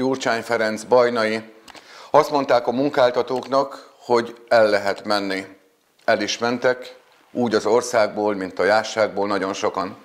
Gyurcsány Ferenc bajnai, azt mondták a munkáltatóknak, hogy el lehet menni. El is mentek, úgy az országból, mint a jásságból nagyon sokan.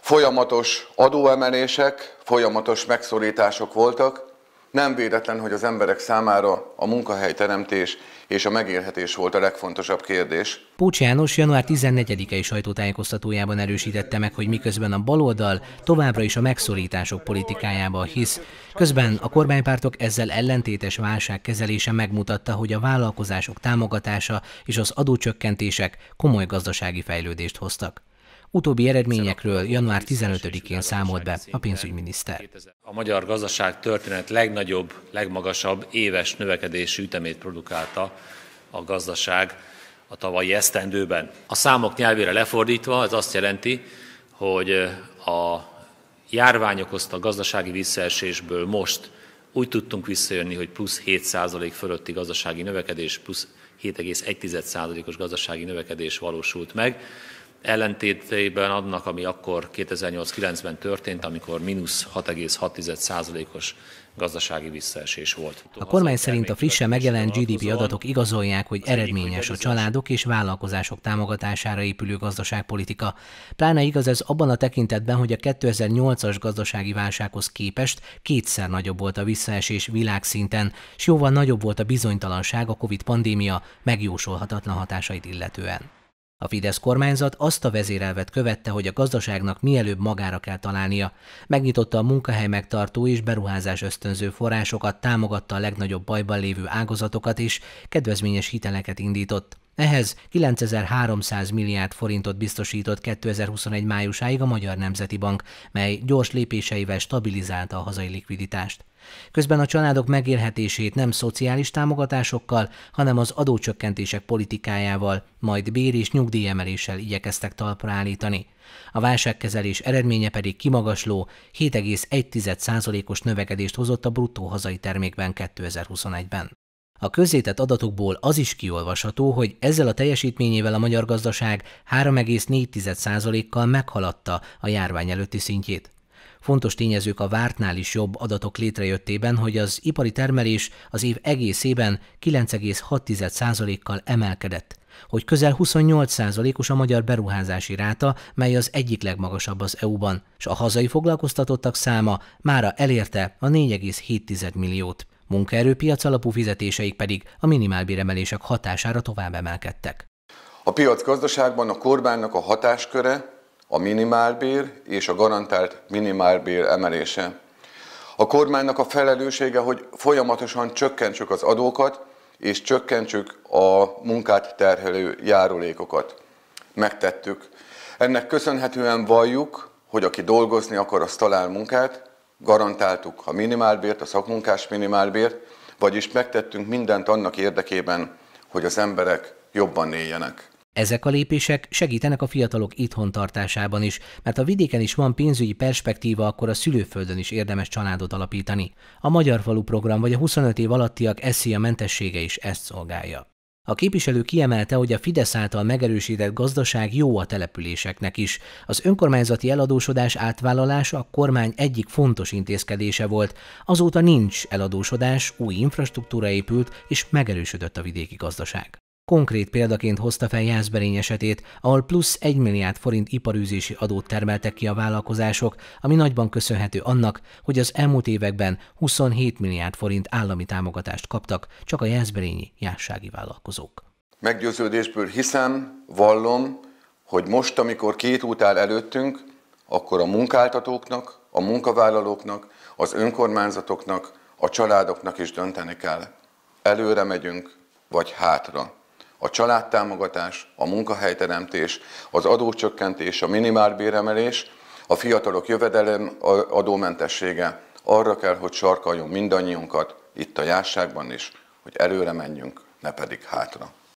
Folyamatos adóemelések, folyamatos megszorítások voltak, nem véletlen, hogy az emberek számára a munkahelyteremtés és a megélhetés volt a legfontosabb kérdés. Pócs János január 14-i sajtótájékoztatójában erősítette meg, hogy miközben a baloldal továbbra is a megszorítások politikájába hisz, közben a kormánypártok ezzel ellentétes kezelése megmutatta, hogy a vállalkozások támogatása és az adócsökkentések komoly gazdasági fejlődést hoztak. Utóbbi eredményekről január 15-én számolt be a pénzügyminiszter. A magyar gazdaság történet legnagyobb, legmagasabb éves növekedési ütemét produkálta a gazdaság a tavalyi esztendőben. A számok nyelvére lefordítva ez azt jelenti, hogy a járvány okozta gazdasági visszaesésből most úgy tudtunk visszajönni, hogy plusz 7% fölötti gazdasági növekedés, plusz 7,1%-os gazdasági növekedés valósult meg ellentétében annak, ami akkor 2008-9-ben történt, amikor mínusz 6,6%-os gazdasági visszaesés volt. A kormány szerint a frissen megjelent GDP adatok igazolják, hogy eredményes a családok és vállalkozások támogatására épülő gazdaságpolitika. Pláne igaz ez abban a tekintetben, hogy a 2008-as gazdasági válsághoz képest kétszer nagyobb volt a visszaesés világszinten, és jóval nagyobb volt a bizonytalanság a COVID-pandémia megjósolhatatlan hatásait illetően. A Fidesz kormányzat azt a vezérelvet követte, hogy a gazdaságnak mielőbb magára kell találnia. Megnyitotta a munkahely megtartó és beruházás ösztönző forrásokat, támogatta a legnagyobb bajban lévő ágazatokat és kedvezményes hiteleket indított. Ehhez 9300 milliárd forintot biztosított 2021 májusáig a Magyar Nemzeti Bank, mely gyors lépéseivel stabilizálta a hazai likviditást. Közben a családok megélhetését nem szociális támogatásokkal, hanem az adócsökkentések politikájával, majd bér- és nyugdíjemeléssel igyekeztek talpra állítani. A válságkezelés eredménye pedig kimagasló 7,1%-os növekedést hozott a bruttó hazai termékben 2021-ben. A közzétett adatokból az is kiolvasható, hogy ezzel a teljesítményével a magyar gazdaság 3,4%-kal meghaladta a járvány előtti szintjét. Fontos tényezők a vártnál is jobb adatok létrejöttében, hogy az ipari termelés az év egészében 9,6%-kal emelkedett, hogy közel 28%-os a magyar beruházási ráta, mely az egyik legmagasabb az EU-ban, és a hazai foglalkoztatottak száma mára elérte a 4,7 milliót munkaerőpiac alapú fizetéseik pedig a minimálbéremelések hatására tovább emelkedtek. A gazdaságban a kormánynak a hatásköre a minimálbér és a garantált minimálbér emelése. A kormánynak a felelőssége, hogy folyamatosan csökkentsük az adókat, és csökkentsük a munkát terhelő járulékokat. Megtettük. Ennek köszönhetően valljuk, hogy aki dolgozni akar, az talál munkát, garantáltuk a minimálbért, a szakmunkás minimálbért, vagyis megtettünk mindent annak érdekében, hogy az emberek jobban éljenek. Ezek a lépések segítenek a fiatalok itthon tartásában is, mert a vidéken is van pénzügyi perspektíva, akkor a szülőföldön is érdemes családot alapítani. A Magyar Falu program vagy a 25 év alattiak eszi a mentessége is ezt szolgálja. A képviselő kiemelte, hogy a Fidesz által megerősített gazdaság jó a településeknek is. Az önkormányzati eladósodás átvállalása a kormány egyik fontos intézkedése volt. Azóta nincs eladósodás, új infrastruktúra épült és megerősödött a vidéki gazdaság. Konkrét példaként hozta fel Jászberény esetét, ahol plusz 1 milliárd forint iparűzési adót termeltek ki a vállalkozások, ami nagyban köszönhető annak, hogy az elmúlt években 27 milliárd forint állami támogatást kaptak csak a Jászberényi jássági vállalkozók. Meggyőződésből hiszem, vallom, hogy most, amikor két út áll előttünk, akkor a munkáltatóknak, a munkavállalóknak, az önkormányzatoknak, a családoknak is dönteni kell. Előre megyünk, vagy hátra a családtámogatás, a munkahelyteremtés, az adócsökkentés, a minimálbéremelés, a fiatalok jövedelem adómentessége. Arra kell, hogy sarkaljunk mindannyiunkat, itt a járságban is, hogy előre menjünk, ne pedig hátra.